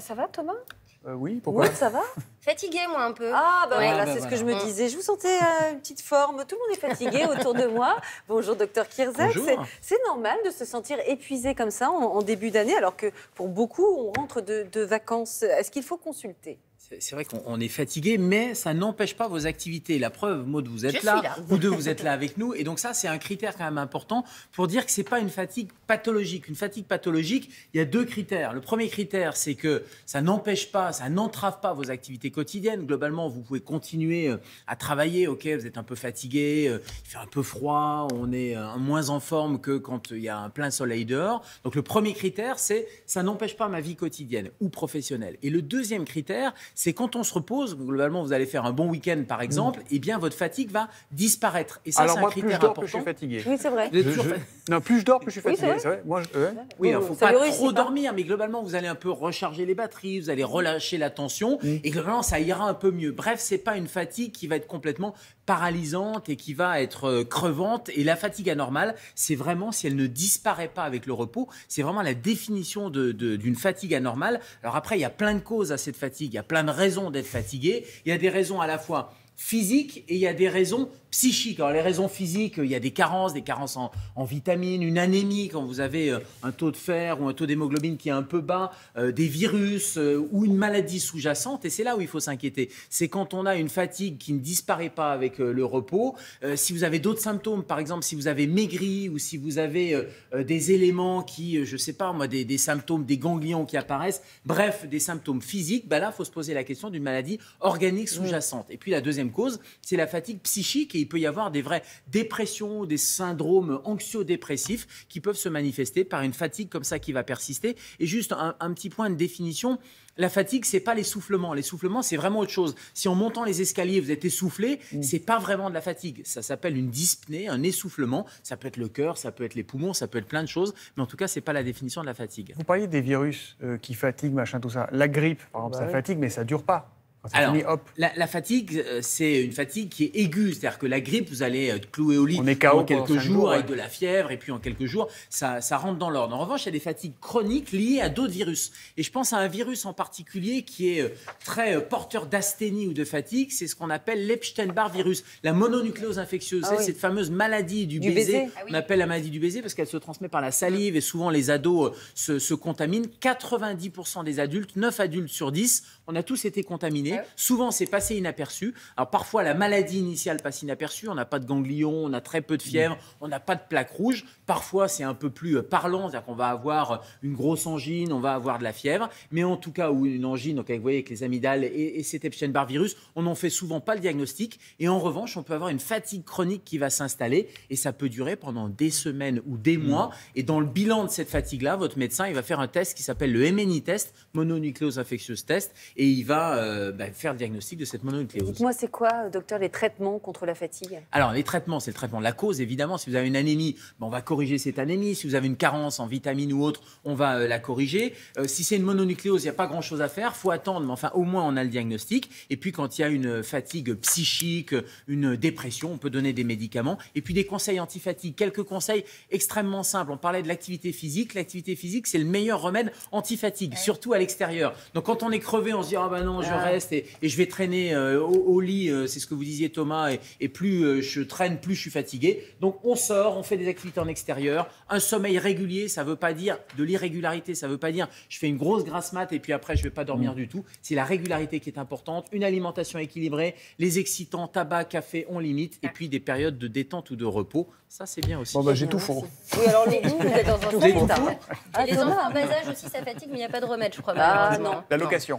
Ça va, Thomas euh, Oui, pourquoi oui, Ça va Fatigué, moi, un peu. Ah, ben voilà, c'est ce que je me mm. disais. Je vous sentais euh, une petite forme. Tout le monde est fatigué autour de moi. Bonjour, docteur Kierzak. C'est normal de se sentir épuisé comme ça en, début d'année, alors que pour beaucoup, on rentre de vacances. Est-ce qu'il faut consulter c'est vrai qu'on est fatigué, mais ça n'empêche pas vos activités. La preuve, Maud, vous êtes là, ou deux, vous êtes là avec nous. Et donc ça, c'est un critère quand même important pour dire que ce n'est pas une fatigue pathologique. Une fatigue pathologique, il y a deux critères. Le premier critère, c'est que ça n'empêche pas, ça n'entrave pas vos activités quotidiennes. Globalement, vous pouvez continuer euh, à travailler. OK, vous êtes un peu fatigué, euh, il fait un peu froid, on est euh, moins en forme que quand il y a un plein soleil dehors. Donc le premier critère, c'est ça n'empêche pas ma vie quotidienne ou professionnelle. Et le deuxième critère, c'est quand on se repose, globalement, vous allez faire un bon week-end, par exemple, mm. et eh bien votre fatigue va disparaître. Et ça, c'est un critère important. Plus je suis fatigué. Oui, c'est vrai. Non, plus je dors, plus je suis fatigué. Oui, c'est vrai. Moi, je... Oui, il ne faut pas trop dormir, mais globalement, vous allez un peu recharger les batteries, vous allez relâcher la tension, mm. et globalement, ça ira un peu mieux. Bref, ce n'est pas une fatigue qui va être complètement paralysante et qui va être euh, crevante. Et la fatigue anormale, c'est vraiment si elle ne disparaît pas avec le repos, c'est vraiment la définition d'une fatigue anormale. Alors après, il y a plein de causes à cette fatigue, il y a plein de raisons d'être fatigué. Il y a des raisons à la fois physique et il y a des raisons psychiques. Alors les raisons physiques, euh, il y a des carences, des carences en, vitamines, une anémie quand vous avez euh, un taux de fer ou un taux d'hémoglobine qui est un peu bas, euh, des virus ou une maladie sous-jacente. Et c'est là où il faut s'inquiéter. C'est quand on a une fatigue qui ne disparaît pas avec le repos. si vous avez d'autres symptômes, par exemple si vous avez maigri ou si vous avez des éléments qui, je sais pas moi, des, symptômes, des ganglions qui apparaissent, bref, des symptômes physiques, bah là, il faut se poser la question d'une maladie organique mmh. sous-jacente. Et puis la deuxième cause, c'est la fatigue psychique et il peut y avoir des vraies dépressions, des syndromes anxio-dépressifs qui peuvent se manifester par une fatigue comme ça qui va persister. Et juste un, petit point de définition, la fatigue, c'est pas l'essoufflement. L'essoufflement, c'est vraiment autre chose. Si en montant les escaliers, vous êtes essoufflé, mm. c'est pas vraiment de la fatigue. Ça s'appelle une dyspnée, un essoufflement. Ça peut être le cœur, ça peut être les poumons, ça peut être plein de choses. Mais en tout cas, c'est pas la définition de la fatigue. Vous parliez des virus euh, qui fatiguent, machin, tout ça. La grippe, par exemple, ça fatigue, mais ça dure pas. Alors, La, fatigue, euh, c'est une fatigue qui est aiguë. C'est-à-dire que la grippe, vous allez être cloué au lit pendant quelques jours avec de la fièvre, et puis en quelques jours, ça, rentre dans l'ordre. En revanche, il y a des fatigues chroniques liées à d'autres virus. Et je pense à un virus en particulier qui est euh, très euh, porteur d'asthénie ou de fatigue. C'est ce qu'on appelle l'Epstein-Barr virus, la mononucléose infectieuse. Ah c'est cette fameuse maladie du, baiser. On ah appelle la maladie du baiser parce qu'elle se transmet par la salive et souvent les ados se, se contaminent. 90% des adultes, 9 adultes sur 10, on a tous été contaminés. Souvent, c'est passé inaperçu. Alors parfois, la maladie initiale passe inaperçue. On n'a pas de ganglions, on a très peu de fièvre, mm. on n'a pas de plaques rouges. Parfois, c'est un peu plus euh, parlant, cest dire qu'on va avoir euh, une grosse angine, on va avoir de la fièvre. Mais en tout cas, ou une angine, donc avec, vous voyez, avec les amygdales et, cet Epstein-Barr virus, on n'en fait souvent pas le diagnostic. Et en revanche, on peut avoir une fatigue chronique qui va s'installer et ça peut durer pendant des semaines ou des mois. Mm. Et dans le bilan de cette fatigue-là, votre médecin, il va faire un test qui s'appelle le MNI test, mononucléose infectieuse test, et il va euh, bah, faire le diagnostic de cette mononucléose. Dites-moi, c'est quoi, euh, docteur, les traitements contre la fatigue Alors, les traitements, c'est le traitement. de La cause, évidemment, si vous avez une anémie, on va corriger cette anémie. Si vous avez une carence en vitamine ou autre, on va euh, la corriger. Euh, si c'est une mononucléose, il n'y a pas grand-chose à faire. faut attendre, mais enfin, au moins, on a le diagnostic. Et puis, quand il y a une fatigue psychique, une dépression, on peut donner des médicaments. Et puis, des conseils antifatigue. Quelques conseils extrêmement simples. On parlait de l'activité physique. L'activité physique, c'est le meilleur remède antifatigue, fatigue surtout à l'extérieur. Donc, quand on est crevé, on se dit, ah ben non, je ah. reste et, je vais traîner euh, au, lit, euh, c'est ce que vous disiez Thomas, et, plus euh, je traîne, plus je suis fatigué. Donc on sort, on fait des activités en extérieur. Un sommeil régulier, ça ne veut pas dire de l'irrégularité, ça ne veut pas dire je fais une grosse grasse mat et puis après je ne vais pas dormir mm. du tout. C'est la régularité qui est importante, une alimentation équilibrée, les excitants, tabac, café, on limite, et puis des périodes de détente ou de repos. Ça, c'est bien aussi. Bon, bah, j'ai tout faux. Oui, alors les vous êtes dans un les enfants en bas âge aussi, ça fatigue, mais il n'y a pas de remède, je crois. Ah, non. La location.